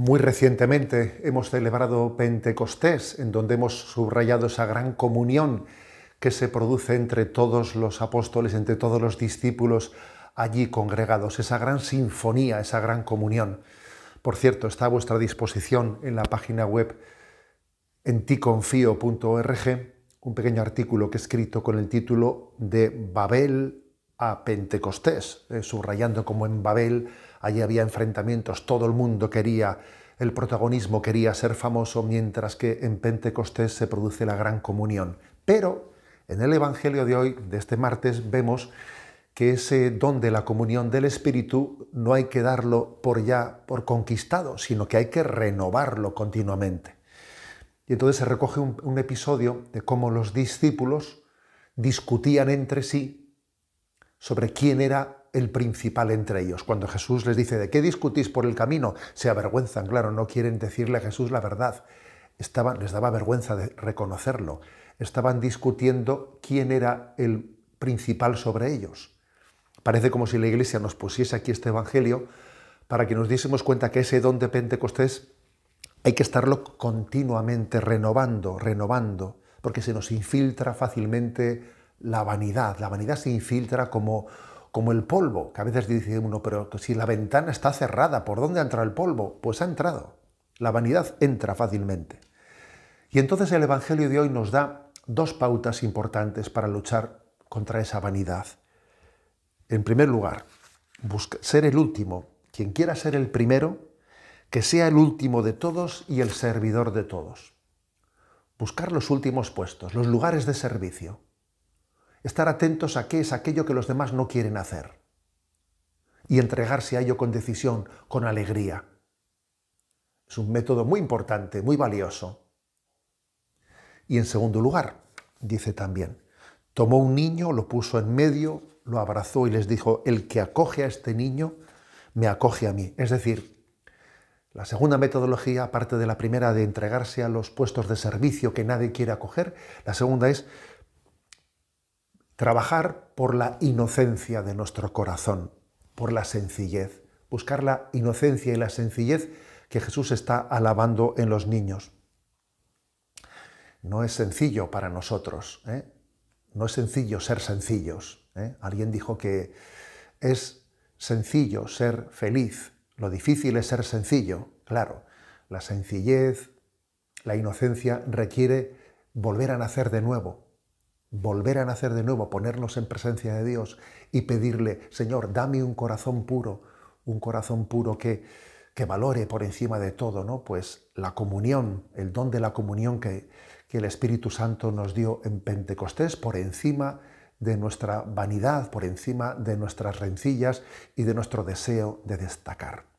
Muy recientemente hemos celebrado Pentecostés, en donde hemos subrayado esa gran comunión que se produce entre todos los apóstoles, entre todos los discípulos allí congregados, esa gran sinfonía, esa gran comunión. Por cierto, está a vuestra disposición en la página web enticonfío.org un pequeño artículo que he escrito con el título de Babel a Pentecostés, eh, subrayando como en Babel Allí había enfrentamientos, todo el mundo quería el protagonismo, quería ser famoso, mientras que en Pentecostés se produce la gran comunión. Pero en el Evangelio de hoy, de este martes, vemos que ese don de la comunión del Espíritu no hay que darlo por ya, por conquistado, sino que hay que renovarlo continuamente. Y entonces se recoge un, un episodio de cómo los discípulos discutían entre sí sobre quién era el principal entre ellos. Cuando Jesús les dice, ¿de qué discutís por el camino? Se avergüenzan, claro, no quieren decirle a Jesús la verdad. Estaban, les daba vergüenza de reconocerlo. Estaban discutiendo quién era el principal sobre ellos. Parece como si la Iglesia nos pusiese aquí este Evangelio para que nos diésemos cuenta que ese don de Pentecostés hay que estarlo continuamente renovando, renovando, porque se nos infiltra fácilmente la vanidad. La vanidad se infiltra como como el polvo, que a veces dice uno, pero si la ventana está cerrada, ¿por dónde ha entrado el polvo? Pues ha entrado. La vanidad entra fácilmente. Y entonces el Evangelio de hoy nos da dos pautas importantes para luchar contra esa vanidad. En primer lugar, ser el último. Quien quiera ser el primero, que sea el último de todos y el servidor de todos. Buscar los últimos puestos, los lugares de servicio. Estar atentos a qué es aquello que los demás no quieren hacer. Y entregarse a ello con decisión, con alegría. Es un método muy importante, muy valioso. Y en segundo lugar, dice también, tomó un niño, lo puso en medio, lo abrazó y les dijo, el que acoge a este niño, me acoge a mí. Es decir, la segunda metodología, aparte de la primera de entregarse a los puestos de servicio que nadie quiere acoger, la segunda es Trabajar por la inocencia de nuestro corazón, por la sencillez. Buscar la inocencia y la sencillez que Jesús está alabando en los niños. No es sencillo para nosotros, ¿eh? no es sencillo ser sencillos. ¿eh? Alguien dijo que es sencillo ser feliz, lo difícil es ser sencillo, claro. La sencillez, la inocencia requiere volver a nacer de nuevo, volver a nacer de nuevo, ponernos en presencia de Dios y pedirle, Señor, dame un corazón puro, un corazón puro que, que valore por encima de todo, ¿no? Pues la comunión, el don de la comunión que, que el Espíritu Santo nos dio en Pentecostés por encima de nuestra vanidad, por encima de nuestras rencillas y de nuestro deseo de destacar.